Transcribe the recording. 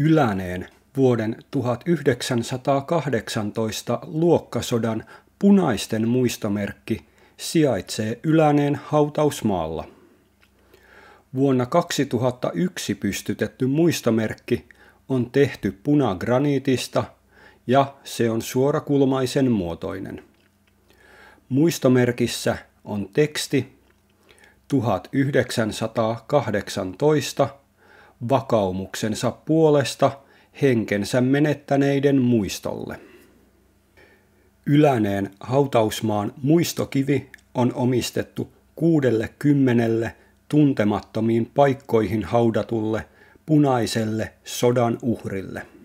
Yläneen vuoden 1918 luokkasodan punaisten muistomerkki sijaitsee Yläneen hautausmaalla. Vuonna 2001 pystytetty muistomerkki on tehty punagraniitista ja se on suorakulmaisen muotoinen. Muistomerkissä on teksti 1918 vakaumuksensa puolesta henkensä menettäneiden muistolle. Yläneen hautausmaan muistokivi on omistettu kuudelle kymmenelle tuntemattomiin paikkoihin haudatulle punaiselle sodan uhrille.